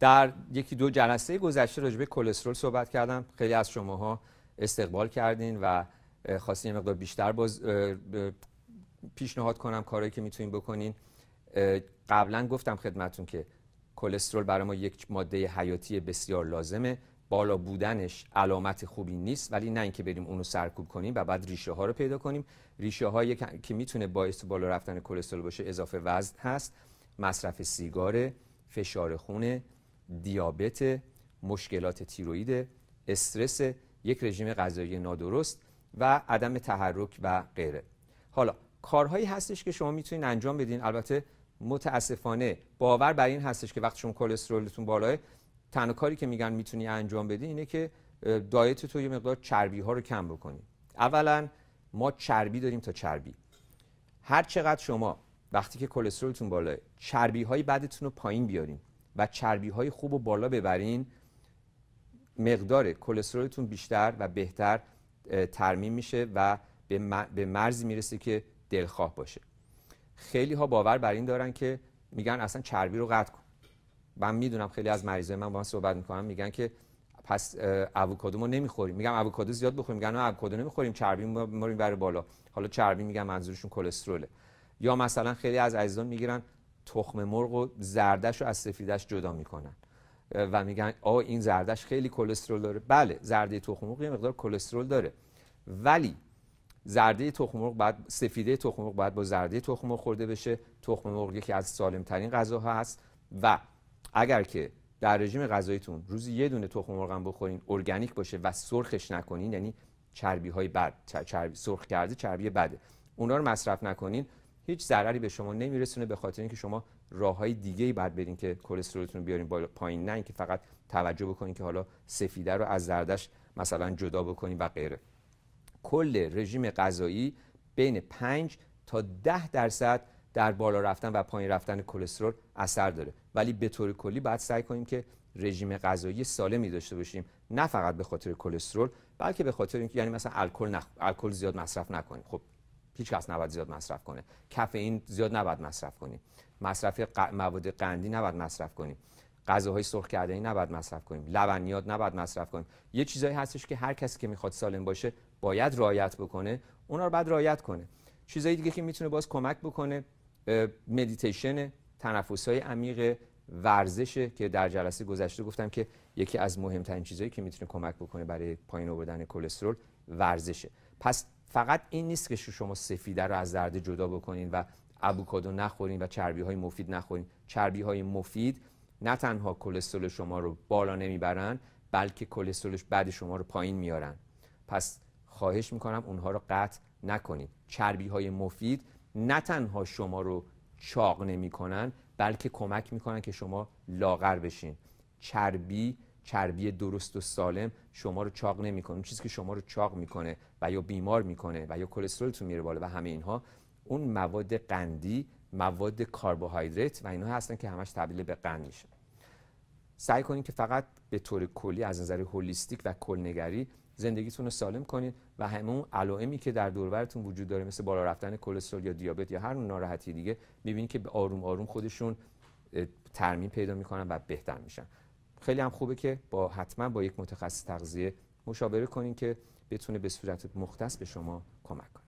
در یکی دو جلسه گذشته راجبه کلسترول صحبت کردم خیلی از شماها استقبال کردین و خواستیم مقدار بیشتر باز پیشنهاد کنم کارهایی که میتونین بکنین قبلا گفتم خدمتون که کلسترول برای ما یک ماده حیاتی بسیار لازمه بالا بودنش علامت خوبی نیست ولی نه اینکه بریم اونو سرکوب کنیم و بعد ریشه ها رو پیدا کنیم ریشه هایی که میتونه باعث بالا رفتن کلسترول باشه اضافه وزن هست مصرف سیگار فشار خونه دیابت مشکلات تیروید استرس یک رژیم غذایی نادرست و عدم تحرک و غیره حالا کارهایی هستش که شما میتونید انجام بدین البته متاسفانه باور بر این هستش که وقتی شما کلسترولتون بالاه تنها کاری که میگن میتونی انجام بدی اینه که دایت تو یه مقدار چربی ها رو کم بکنی اولا ما چربی داریم تا چربی هر چقدر شما وقتی که کلسترولتون بالاه چربی های بدتون رو پایین بیاریم و چربی های خوب و بالا ببرین مقدار کلسترولتون بیشتر و بهتر ترمیم میشه و به مرزی میرسه که دلخواه باشه خیلی ها باور بر این دارن که میگن اصلا چربی رو قطع کن من میدونم خیلی از مریضای من با من صحبت میکنن میگن که پس اووکادو ما نمیخوریم میگم اووکادو زیاد بخوریم میگن اووکادو نمیخوریم چربی ما برای بالا حالا چربی میگم منظورشون کلسترول یا مثلا خیلی از عزیزان میگیرن تخم مرغ و زردش رو از سفیدش جدا میکنن و میگن آ این زردش خیلی کلسترول داره بله زرده تخم مرغ یه مقدار کلسترول داره ولی زرده تخم مرغ بعد سفیده تخم مرغ باید با زرده تخم مرغ خورده بشه تخم مرغ یکی از سالم ترین غذاها هست و اگر که در رژیم غذاییتون روزی یه دونه تخم مرغ هم بخورین ارگانیک باشه و سرخش نکنین یعنی چربی های چربی سرخ کرده چربی بده اونا رو مصرف نکنین هیچ ضرری به شما نمیرسونه به خاطر اینکه شما راه های دیگه ای بعد برین که کلسترولتون بیارین بالا پایین نه اینکه فقط توجه بکنین که حالا سفیده رو از زردش مثلا جدا بکنین و غیره کل رژیم غذایی بین 5 تا 10 درصد در بالا رفتن و پایین رفتن کلسترول اثر داره ولی به طور کلی باید سعی کنیم که رژیم غذایی سالمی داشته باشیم نه فقط به خاطر کلسترول بلکه به خاطر اینکه یعنی مثلا الکل الکل زیاد مصرف نکنیم خب هیچ کس نباید زیاد مصرف کنه کافئین زیاد نباید مصرف کنیم مصرف مواد قندی نباید مصرف کنیم غذاهای سرخ کردنی نباید مصرف کنیم لبنیات نباید مصرف کنیم یه چیزایی هستش که هر کسی که میخواد سالم باشه باید رعایت بکنه اونا رو بعد رعایت کنه چیزایی دیگه که میتونه باز کمک بکنه مدیتیشن تنفسهای های عمیق ورزشه که در جلسه گذشته گفتم که یکی از مهمترین چیزهایی که میتونه کمک بکنه برای پایین آوردن کلسترول ورزشه پس فقط این نیست که شما سفیده رو از زرده جدا بکنین و ابوکادو نخورین و چربی های مفید نخورین چربی های مفید نه تنها کلسترول شما رو بالا نمیبرن بلکه کلسترولش بعد شما رو پایین میارن پس خواهش میکنم اونها رو قطع نکنید چربی های مفید نه تنها شما رو چاق نمیکنن بلکه کمک میکنن که شما لاغر بشین چربی چربی درست و سالم شما رو چاق نمیکنه اون چیزی که شما رو چاق میکنه و یا بیمار میکنه و یا کلسترولتون میره بالا و همه اینها اون مواد قندی مواد کربوهیدرات و اینها هستن که همش تبدیل به قند میشه سعی کنید که فقط به طور کلی از نظر هولیستیک و کلنگری زندگیتون رو سالم کنید و همون علائمی که در دورورتون وجود داره مثل بالا رفتن کلسترول یا دیابت یا هر اون ناراحتی دیگه میبینید که آروم آروم خودشون ترمین پیدا میکنن و بهتر میشن خیلی هم خوبه که با حتما با یک متخصص تغذیه مشاوره کنین که بتونه به صورت مختص به شما کمک کنه